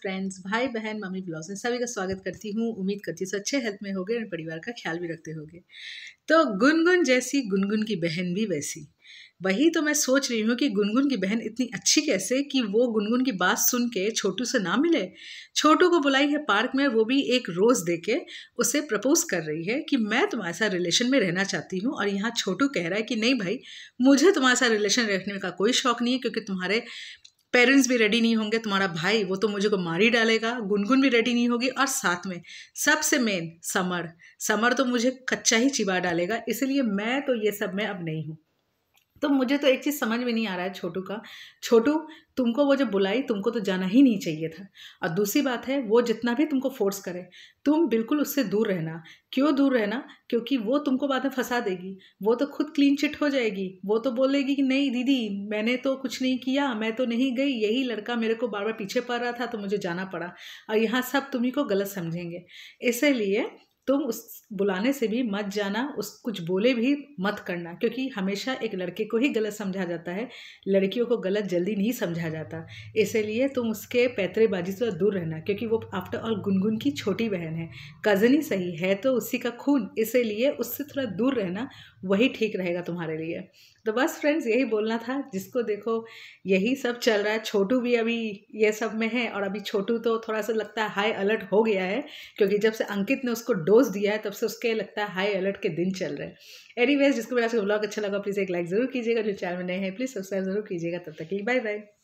friends भाई बहन mummy blogs में सभी का स्वागत करती हूँ उम्मीद करती हूँ अच्छे हेल्थ में होगे और परिवार का ख्याल भी रखते होगे तो गुनगुन जैसी गुनगुन की बहन भी वैसी वही तो मैं सोच रही हूँ कि गुनगुन की बहन इतनी अच्छी कैसे कि वो गुनगुन की बात सुन के छोटू से ना मिले छोटू को बुलाई है पार्क में वो भी एक रोज़ दे के उसे प्रपोज कर रही है कि मैं तुम्हारे साथ रिलेशन में रहना चाहती हूँ और यहाँ छोटू कह रहा है कि नहीं भाई मुझे तुम्हारे साथ रिलेशन रखने का कोई शौक नहीं है क्योंकि तुम्हारे पेरेंट्स भी रेडी नहीं होंगे तुम्हारा भाई वो तो मुझे को मार ही डालेगा गुनगुन भी रेडी नहीं होगी और साथ में सबसे मेन समर समर तो मुझे कच्चा ही चिबा डालेगा इसलिए मैं तो ये सब में अब नहीं हूँ तो मुझे तो एक चीज़ समझ में नहीं आ रहा है छोटू का छोटू तुमको वो जब बुलाई तुमको तो जाना ही नहीं चाहिए था और दूसरी बात है वो जितना भी तुमको फोर्स करे तुम बिल्कुल उससे दूर रहना क्यों दूर रहना क्योंकि वो तुमको बाद में फंसा देगी वो तो खुद क्लीन चिट हो जाएगी वो तो बोलेगी कि नहीं दीदी मैंने तो कुछ नहीं किया मैं तो नहीं गई यही लड़का मेरे को बार बार पीछे पड़ रहा था तो मुझे जाना पड़ा और यहाँ सब तुम्ही को गलत समझेंगे इसलिए तुम उस बुलाने से भी मत जाना उस कुछ बोले भी मत करना क्योंकि हमेशा एक लड़के को ही गलत समझा जाता है लड़कियों को गलत जल्दी नहीं समझा जाता इसलिए तुम उसके पैतरेबाजी से दूर रहना क्योंकि वो आफ्टर ऑल गुनगुन की छोटी बहन है कज़न ही सही है तो उसी का खून इसीलिए उससे थोड़ा दूर रहना वही ठीक रहेगा तुम्हारे लिए तो बस फ्रेंड्स यही बोलना था जिसको देखो यही सब चल रहा है छोटू भी अभी ये सब में है और अभी छोटू तो थोड़ा सा लगता है हाई अलर्ट हो गया है क्योंकि जब से अंकित ने उसको डो डोज दिया है तब से उसके लगता है हाई अलर्ट के दिन चल रहे हैं एनी जिसको मेरा ब्लॉग अच्छा लगा प्लीज़ एक लाइक ज़रूर कीजिएगा जो चैनल में नए हैं प्लीज़ सब्सक्राइब जरूर कीजिएगा तब तक के लिए बाय बाय